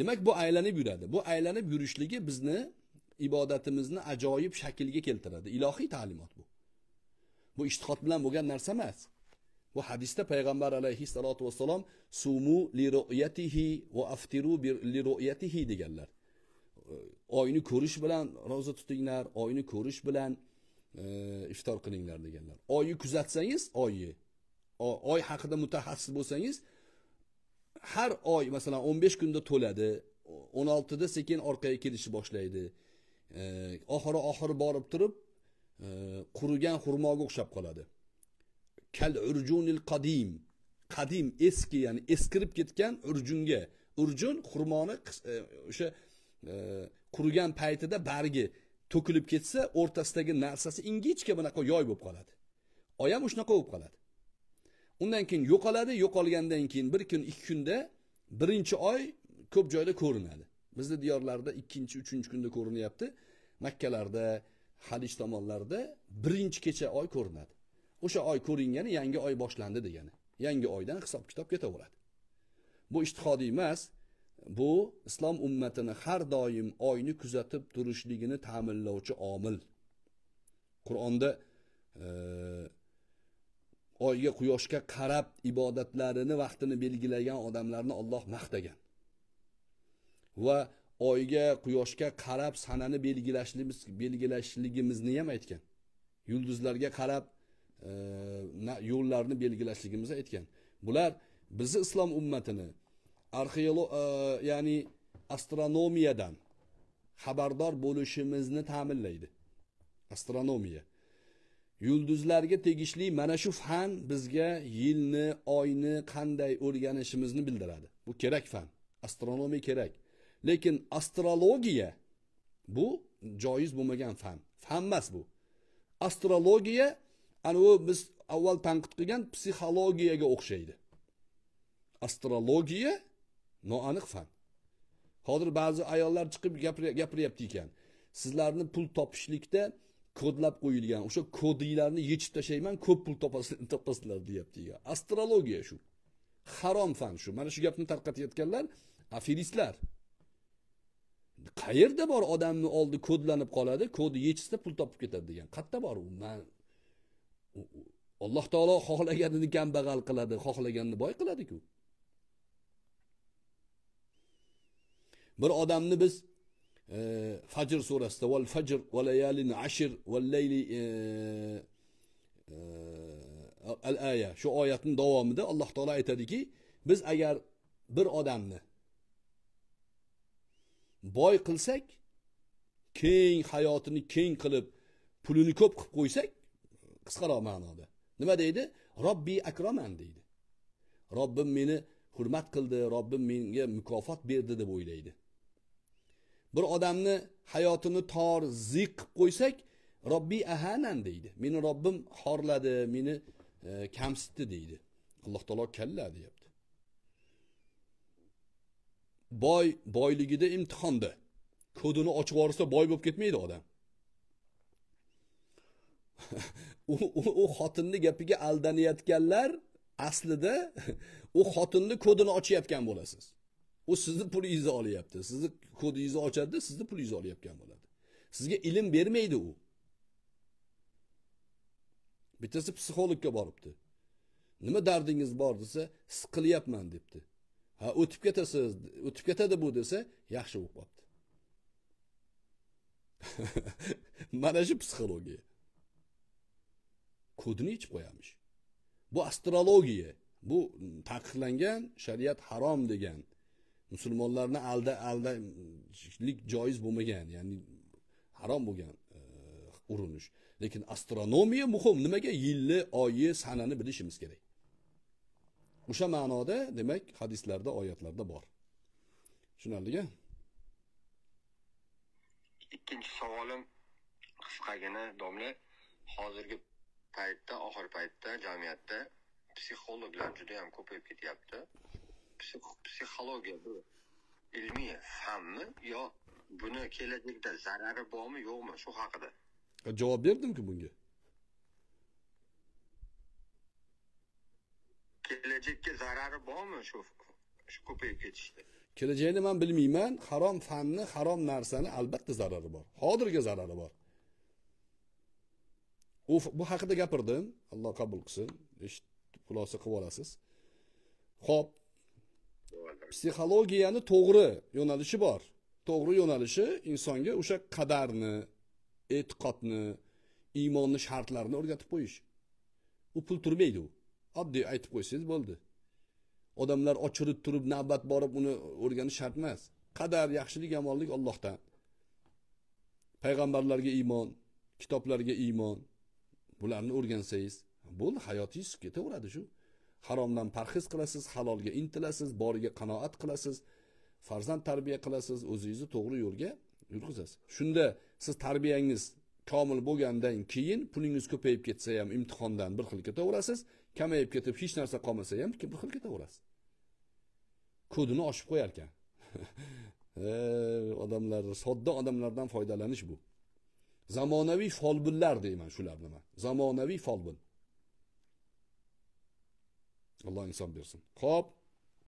demak bu aylanib yuradi bu aylanib yurishligi bizni ibodatimizni ajoyib shaklga keltiradi ilohiy ta'limot bu bu ishtihod bilan bo'lgan narsa emas bu hadisda payg'ambar alayhissalotu vassalom sumu li ru'yatihi va aftiru li ru'yatihi deganlar oyni ko'rish bilan ro'za tutinglar oyni ko'rish bilan e, iftor qilinglar deganlar oyni kuzatsangiz oyni oy haqida mutaxassis bo'lsangiz har oy masalan 15 kunda to'ladi 16da sekin orqaga kelishni boshlaydi oxiri oxiri borib turib e, qurigan xurmoga o'xshab qoladi kal urjunil qadim qadim eski ya'ni eskirib ketgan urjunga urjun xurmoni e, o'sha e, qurigan paytida bargi to'kilib ketsa o'rtasidagi narsasi ingichka bunaqa yoy bo'lib qoladi oy ham shunaqa bo'lib qoladi undan keyin yo'qoladi yo'qolgandan keyin bir kun ikki kunda birinchi oy ko'p joyda ko'rinadi bizni diyorlarda ikkinchi uchinchi kunda ko'rinyapti makkalarda halij tomonlarida birinchi kecha oy ko'rinadi o'sha oy ko'ringani yangi oy boshlandi degani yangi oydan hisob kitob ketaveradi bu ishtihodiy emas bu islom ummatini har doim oyni kuzatib turishligini ta'minlovchi omil qur'onda e, oyga quyoshga qarab ibodatlarini vaqtini belgilagan odamlarni olloh maqtagan va oyga quyoshga qarab sanani belgilashligimiz belgilashligimizni ham aytgan yulduzlarga qarab e, yo'llarni belgilashligimizni aytgan bular bizni islom ummatini arxeolo e, ya'ni astronomiyadan xabardor bo'lishimizni ta'minlaydi astronomiya yulduzlarga tegishli mana shu fan bizga yilni oyni qanday o'rganishimizni bildiradi bu kerak fan astronomiya kerak lekin astrologiya bu joiz bo'lmagan fan fan emas bu astrologiya anavi biz avval tanqid qilgan psixologiyaga o'xshaydi astrologiya noaniq fan hozir ba'zi ayollar chiqib gapiryapti ekan sizlarni pul topishlikda kodlab qo'yilgan o'sha kodiylarni yechib tashlayman ko'p pul topasizlar deyapti astrologiya shu harom fan shu mana shu gapni tarqatayotganlar aferistlar qayerda bor odamni oldi kodlanib qoladi kodi yechilsa pul topib ketadi degan qayerda bor u man alloh taolo xohlaganini kambag'al qiladi xohlaganini boy qiladiku bir odamni biz fajr surasida val fajr va layalin ashr val layli al aya shu oyatning davomida alloh taolo aytadiki biz agar bir odamni boy qilsak keng hayotini keng qilib pulini ko'p qilib qo'ysak qisqaroq ma'noda nima deydi robbi akroman deydi robbim meni hurmat qildi robbim menga mukofot berdi deb o'ylaydi bir odamni hayotini tor ziq qilib qo'ysak robbiy ahanan deydi meni robbim xorladi meni e, kamsitdi deydi alloh taolo kalla deyapti boy boyligida imtihonda kodini ochib yuborsa boy bo'lib ketmaydi odam u, u, u xotinni gapiga aldanayotganlar aslida u xotinni kodini ochayotgan bo'lasiz u sizni pulingizni olyapti sizni kodingizni ochadida sizni pulingizni olayotgan bo'ladi sizga ilm bermaydi u bittasi psixologga boribdi nima dardingiz bor desa siqilyapman debdi ha o'tib ketasiz o'tib ketadi bu desa yaxshi bo'lib qolibdi mana shu psixologiya kodini yechib qo'yamish bu astrologiya bu taqiqlangan shariat harom degan musulmonlarni alda aldashlik joiz bo'lmagan ya'ni harom bo'lgan e, urinish lekin astronomiya muhim nimaga yilni oyi sanani bilishimiz kerak o'sha ma'noda demak hadislarda oyatlarda bor tushunarlia ikkinchi savolim qisqagina domla hozirgi paytda oxirgi paytda jamiyatda psixologlar juda yam ko'payib ketyapti psixologiya bu ilmiy fanmi yo buni kelajakda zarari bormi yo'qmi shu haqida e, javob berdimku bunga kelajakka zarari bormi shu shu ko'payib ketishda kelajakni man bilmayman harom fanni harom narsani albatta zarari bor hozirga zarari bor u bu haqida gapirdim alloh qabul qilsin xulosa qilib olasiz ho'p psixologiyani to'g'ri yo'nalishi bor to'g'ri yo'nalishi insonga o'sha qadarni e'tiqodni iymonni shartlarini o'rgatib qo'yish u pul turmaydi u oddiy aytib qo'ysangiz bo'ldi odamlar ochirib turib navbat borib uni o'rganish shart emas qadar yaxshilik yomonlik ollohdan payg'ambarlarga iymon kitoblarga iymon bularni o'rgansangiz bo'ldi hayotingiz ketaveradi shu haromdan parhez qilasiz halolga intilasiz boriga qanoat qilasiz farzand tarbiya qilasiz o'zingizni to'g'ri yo'lga yurgizasiz shunda siz tarbiyangiz komil bo'lgandan keyin pulingiz ko'payib ketsa ham imtihondan bir xil ketaverasiz kamayib ketib hech narsa qolmasa ham bir xil ketaverasiz kodini ochib qo'yar ekan odamlar sodda odamlardan foydalanish bu zamonaviy folbinlar deyman shularni man zamonaviy folbin Allah insan versin. Kab